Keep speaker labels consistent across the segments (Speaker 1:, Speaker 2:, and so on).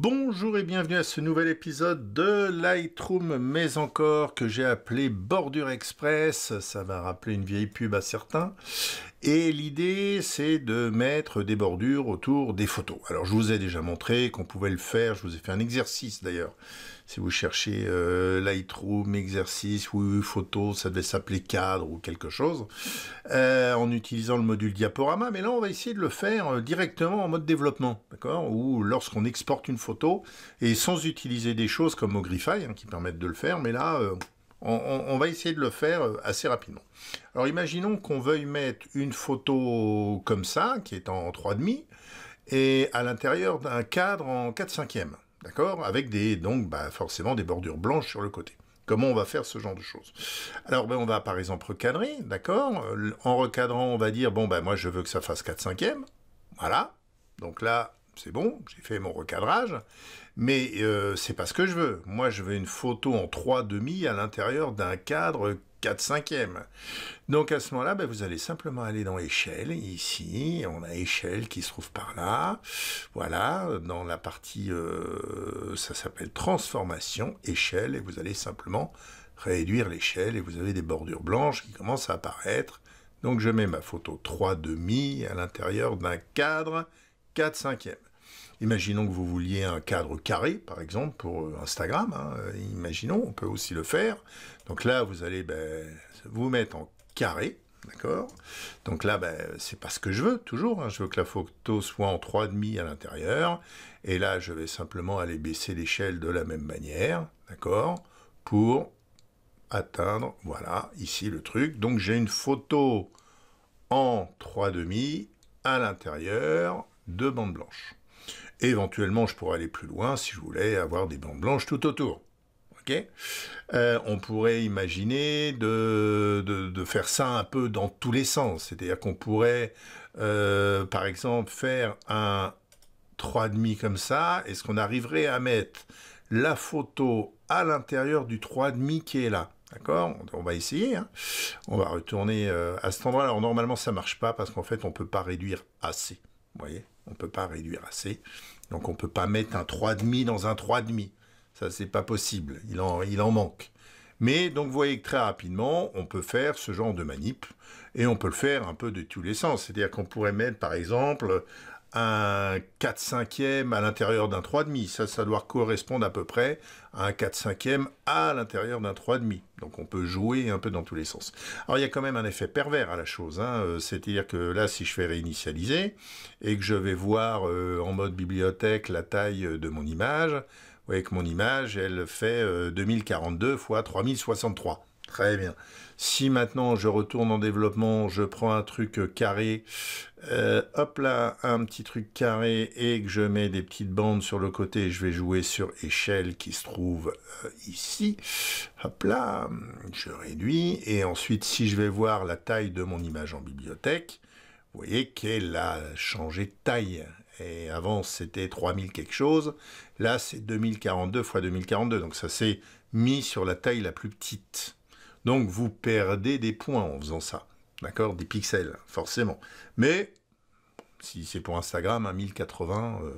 Speaker 1: Bonjour et bienvenue à ce nouvel épisode de Lightroom mais encore que j'ai appelé Bordure Express, ça va rappeler une vieille pub à certains. Et l'idée, c'est de mettre des bordures autour des photos. Alors, je vous ai déjà montré qu'on pouvait le faire. Je vous ai fait un exercice, d'ailleurs. Si vous cherchez euh, Lightroom, exercice, ou photo, ça devait s'appeler cadre ou quelque chose, euh, en utilisant le module diaporama. Mais là, on va essayer de le faire euh, directement en mode développement, d'accord Ou lorsqu'on exporte une photo, et sans utiliser des choses comme Mogrify, hein, qui permettent de le faire. Mais là, on, va essayer de le faire euh, assez rapidement. Alors imaginons qu'on veuille mettre une photo comme ça, qui est en 3,5, et à l'intérieur d'un cadre en 4 cinquièmes, d'accord Avec des, donc bah, forcément des bordures blanches sur le côté. Comment on va faire ce genre de choses Alors, ben, on va par exemple recadrer, d'accord euh, En recadrant, on va dire, bon, ben, moi, je veux que ça fasse 4 cinquièmes. Voilà. Donc là, c'est bon, j'ai fait mon recadrage, mais ce euh, c'est pas ce que je veux. Moi, je veux une photo en 3,5 à l'intérieur d'un cadre 4 e Donc à ce moment-là, ben, vous allez simplement aller dans échelle, ici, on a échelle qui se trouve par là, voilà, dans la partie, euh, ça s'appelle transformation, échelle, et vous allez simplement réduire l'échelle, et vous avez des bordures blanches qui commencent à apparaître. Donc je mets ma photo 3,5 à l'intérieur d'un cadre 4 5e Imaginons que vous vouliez un cadre carré, par exemple, pour euh, Instagram. Hein, euh, imaginons, on peut aussi le faire. Donc là, vous allez ben, vous mettre en carré. D'accord Donc là, ce ben, c'est pas ce que je veux, toujours. Hein. Je veux que la photo soit en 3,5 à l'intérieur. Et là, je vais simplement aller baisser l'échelle de la même manière. D'accord Pour atteindre, voilà, ici le truc. Donc j'ai une photo en 3,5 à l'intérieur de bande blanche éventuellement, je pourrais aller plus loin si je voulais avoir des bandes blanches tout autour. Ok euh, on pourrait imaginer de, faire ça un peu dans tous les sens. C'est-à-dire qu'on pourrait, euh, par exemple, faire un 3,5 comme ça. Est-ce qu'on arriverait à mettre la photo à l'intérieur du 3,5 qui est là D'accord On va essayer. Hein. on va retourner euh, à cet endroit. Alors normalement, ça ne marche pas parce qu'en fait, on peut pas réduire assez. Vous voyez On ne peut pas réduire assez. Donc on ne peut pas mettre un 3,5 dans un 3,5. Ça, c'est pas possible. Il en, il en manque. Mais donc vous voyez que très rapidement, on peut faire ce genre de manip et on peut le faire un peu de tous les sens. C'est-à-dire qu'on pourrait mettre par exemple un 4 5 à l'intérieur d'un 3,5. Ça, ça doit correspondre à peu près à un 4 5 à l'intérieur d'un 3,5. Donc on peut jouer un peu dans tous les sens. Alors il y a quand même un effet pervers à la chose. Hein. Euh, c'est-à-dire que là, si je fais réinitialiser et que je vais voir euh, en mode bibliothèque la taille de mon image, vous voyez que mon image, elle fait 2042 x 3063. Très bien. Si maintenant je retourne en développement, je prends un truc euh, carré, euh, hop là, un petit truc carré et que je mets des petites bandes sur le côté, je vais jouer sur échelle qui se trouve euh, ici. Hop là, je réduis et ensuite si je vais voir la taille de mon image en bibliothèque, vous voyez qu'elle a changé de taille. Et avant c'était 3000 quelque chose, là c'est 2042 x 2042, donc ça s'est mis sur la taille la plus petite. Donc vous perdez des points en faisant ça. D'accord Des pixels, forcément. Mais si c'est pour Instagram, à 1080, euh,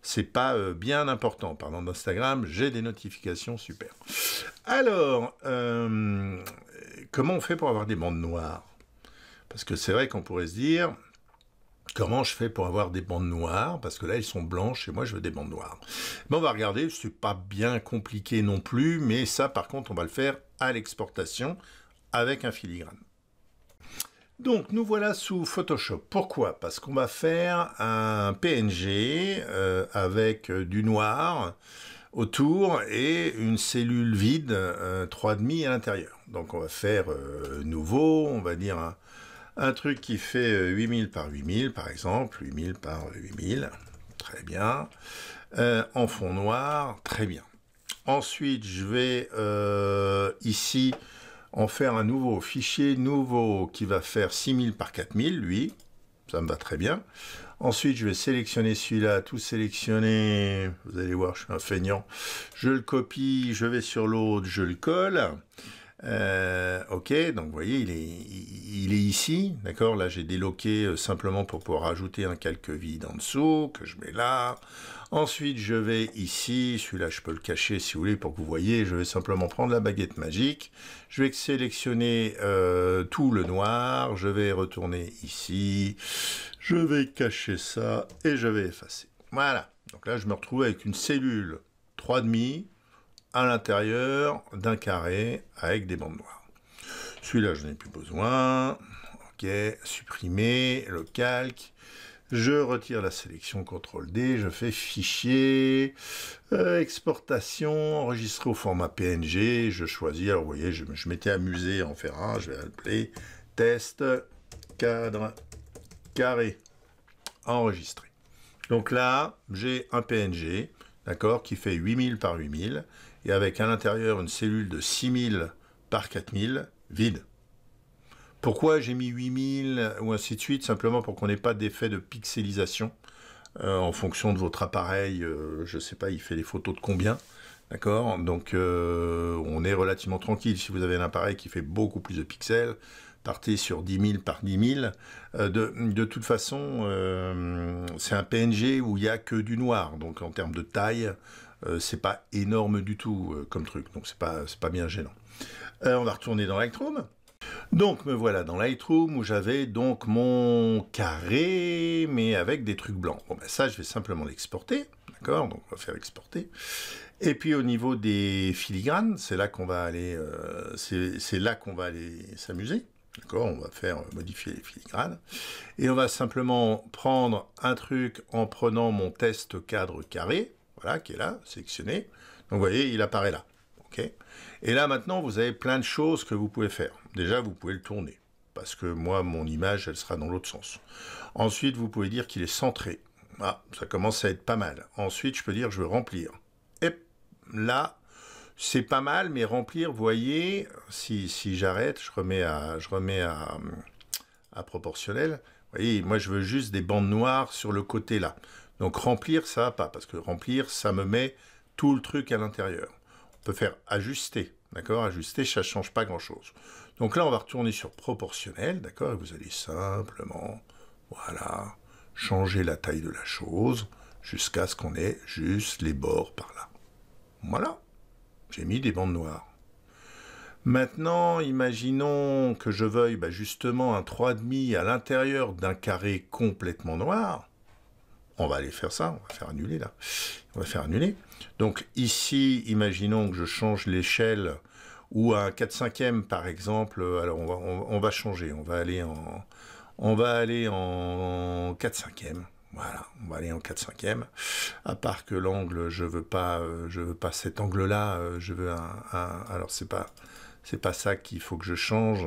Speaker 1: c'est pas euh, bien important. Parlant d'Instagram, j'ai des notifications, super. Alors, euh, comment on fait pour avoir des bandes noires Parce que c'est vrai qu'on pourrait se dire, Comment je fais pour avoir des bandes noires Parce que là, elles sont blanches et moi, je veux des bandes noires. Mais on va regarder, c'est pas bien compliqué non plus, mais ça, par contre, on va le faire à l'exportation avec un filigrane. Donc nous voilà sous Photoshop. Pourquoi Parce qu'on va faire un PNG euh, avec euh, du noir autour et une cellule vide 3,5 euh, à l'intérieur. Donc on va faire nouveau, on va dire un truc qui fait 8000 euh, par 8000, par exemple, 8000 par 8000, euh, très bien. Euh, en fond noir, très bien. Ensuite, je vais ici en faire un nouveau fichier, nouveau qui va faire 6000 par 4000, lui, ça me va très bien. Ensuite, je vais sélectionner celui-là, tout sélectionner. Vous allez voir, je suis un feignant. Je le copie, je vais sur l'autre, je le colle. Euh, ok, donc vous voyez, il est, ici, d'accord Là, j'ai déloqué euh, simplement pour pouvoir ajouter un calque vide en dessous, que je mets là. Ensuite, je vais ici, celui-là, je peux le cacher si vous voulez, pour que vous voyez. Je vais simplement prendre la baguette magique. Je vais sélectionner euh, tout le noir. Je vais retourner ici. Je vais cacher ça et je vais effacer. Voilà. Donc là, je me retrouve avec une cellule 3,5 à l'intérieur d'un carré avec des bandes noires. Celui-là, je n'ai plus besoin. OK, supprimer le calque. Je retire la sélection CTRL D, je fais fichier, euh, exportation, enregistrer au format PNG, je choisis, vous voyez, je, m'étais amusé en faire un, je vais appeler test cadre carré enregistré. Donc là, j'ai un PNG, d'accord, qui fait 8000 par 8000, et avec à l'intérieur une cellule de 6000 par 4000 vide. Pourquoi j'ai mis 8000 ou ainsi de suite Simplement pour qu'on n'ait pas d'effet de pixelisation euh, en fonction de votre appareil. Euh, je ne sais pas, il fait les photos de combien D'accord Donc euh, on est relativement tranquille. Si vous avez un appareil qui fait beaucoup plus de pixels, partez sur 10 000 par 10 000. de, toute façon, c'est un PNG où il n'y a que du noir. Donc en termes de taille, euh, c'est pas énorme du tout euh, comme truc, donc c'est pas, pas bien gênant. Euh, on va retourner dans Lightroom. Donc me voilà dans Lightroom où j'avais donc mon carré mais avec des trucs blancs. Bon ben ça je vais simplement l'exporter, d'accord Donc on va faire exporter. Et puis au niveau des filigranes, c'est là qu'on va aller, c'est là qu'on va aller s'amuser. D'accord, on va faire modifier les filigranes. Et on va simplement prendre un truc en prenant mon test cadre carré qui est là, sélectionné. Donc vous voyez, il apparaît là. ok et là maintenant, vous avez plein de choses que vous pouvez faire. Déjà, vous pouvez le tourner, parce que moi, mon image, elle sera dans l'autre sens. Ensuite, vous pouvez dire qu'il est centré. Ah, ça commence à être pas mal. Ensuite, je peux dire, je veux remplir. Et là, c'est pas mal, mais remplir, vous voyez, si, si j'arrête, je remets à, je remets à, à proportionnel. Vous voyez, moi, je veux juste des bandes noires sur le côté là. Donc remplir, ça va pas, parce que remplir, ça me met tout le truc à l'intérieur. On peut faire ajuster, d'accord Ajuster, ça ne change pas grand-chose. Donc là, on va retourner sur proportionnel, d'accord Et vous allez simplement, voilà, changer la taille de la chose jusqu'à ce qu'on ait juste les bords par là. Voilà, j'ai mis des bandes noires. Maintenant, imaginons que je veuille bah, justement un 3,5 à l'intérieur d'un carré complètement noir on va aller faire ça, on va faire annuler là, on va faire annuler. Donc ici, imaginons que je change l'échelle ou à un 4 5 par exemple, euh, alors on va, changer, on va aller en, on va aller en 4 5 e voilà, on va aller en 4 5 À part que l'angle, je veux pas, euh, je veux pas cet angle-là, euh, je veux un, alors c'est pas, pas ça qu'il faut que je change.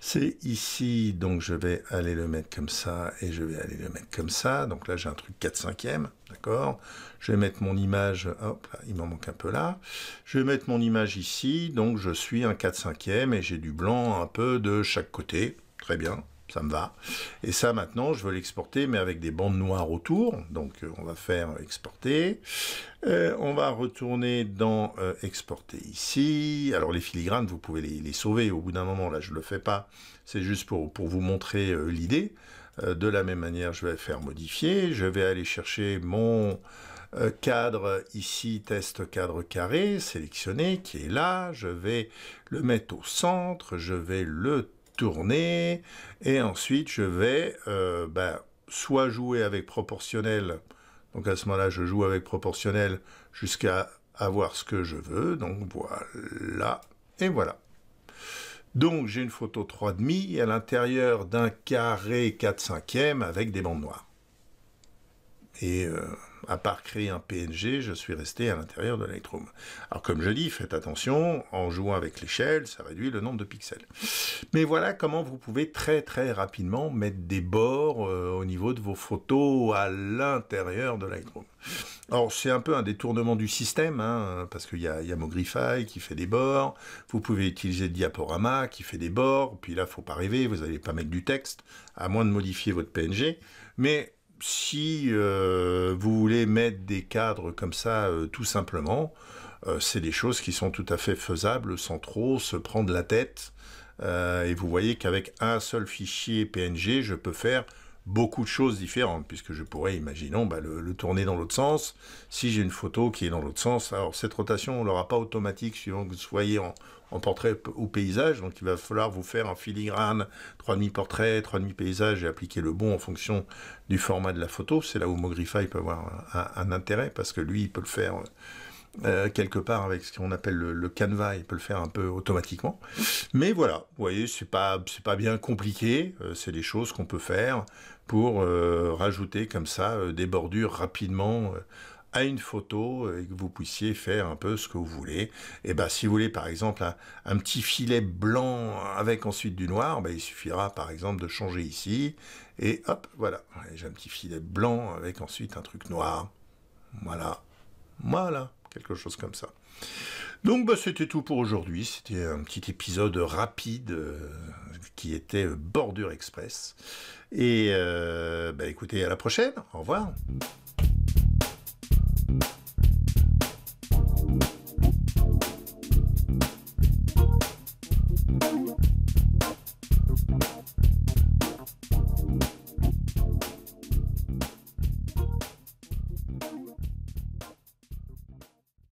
Speaker 1: C'est ici, donc je vais aller le mettre comme ça et je vais aller le mettre comme ça. Donc là, j'ai un truc 4 5 d'accord Je vais mettre mon image, hop, il m'en manque un peu là. Je vais mettre mon image ici, donc je suis un 4 5 et j'ai du blanc un peu de chaque côté. Très bien ça me va. Et ça, maintenant, je veux l'exporter, mais avec des bandes noires autour. Donc, euh, on va faire exporter. Euh, on va retourner dans euh, exporter ici. Alors, les filigranes, vous pouvez les, sauver au bout d'un moment. Là, je ne le fais pas. C'est juste pour, vous montrer l'idée. de la même manière, je vais faire modifier. Je vais aller chercher mon cadre ici, test cadre carré, sélectionné, qui est là. Je vais le mettre au centre. Je vais le tourner, et ensuite je vais euh, ben, soit jouer avec proportionnel, donc à ce moment-là je joue avec proportionnel jusqu'à avoir ce que je veux, donc voilà, et voilà. Donc j'ai une photo 3,5 à l'intérieur d'un carré 4 5 avec des bandes noires. Et euh, à part créer un PNG, je suis resté à l'intérieur de Lightroom. Alors comme je dis, faites attention, en jouant avec l'échelle, ça réduit le nombre de pixels. Mais voilà comment vous pouvez très très rapidement mettre des bords euh, au niveau de vos photos à l'intérieur de Lightroom. Alors c'est un peu un détournement du système, hein, parce qu'il y a, y a Mogrify qui fait des bords, vous pouvez utiliser Diaporama qui fait des bords, puis là faut pas rêver, vous n'allez pas mettre du texte, à moins de modifier votre PNG, mais si euh, vous voulez mettre des cadres comme ça euh, tout simplement, euh, c'est des choses qui sont tout à fait faisables sans trop se prendre la tête. et vous voyez qu'avec un seul fichier PNG, je peux faire beaucoup de choses différentes, puisque je pourrais, imaginons, bah, le, tourner dans l'autre sens. Si j'ai une photo qui est dans l'autre sens, alors cette rotation, on l'aura pas automatique suivant que vous soyez en, portrait ou paysage, donc il va falloir vous faire un filigrane, trois demi portrait, trois demi paysage et appliquer le bon en fonction du format de la photo. C'est là où Mogrify peut avoir un, intérêt parce que lui, il peut le faire euh, euh, quelque part avec ce qu'on appelle le, canevas, il peut le faire un peu automatiquement. Mais voilà, vous voyez, c'est pas c'est pas bien compliqué, euh, c'est des choses qu'on peut faire pour euh, rajouter comme ça des bordures rapidement à une photo et que vous puissiez faire un peu ce que vous voulez. Et ben si vous voulez par exemple un, un petit filet blanc avec ensuite du noir, ben, il suffira par exemple de changer ici et hop, voilà, j'ai un petit filet blanc avec ensuite un truc noir. Voilà. Voilà quelque chose comme ça. Donc bah, c'était tout pour aujourd'hui, c'était un petit épisode rapide euh, qui était Bordure Express. Et euh, bah, écoutez, à la prochaine, au revoir.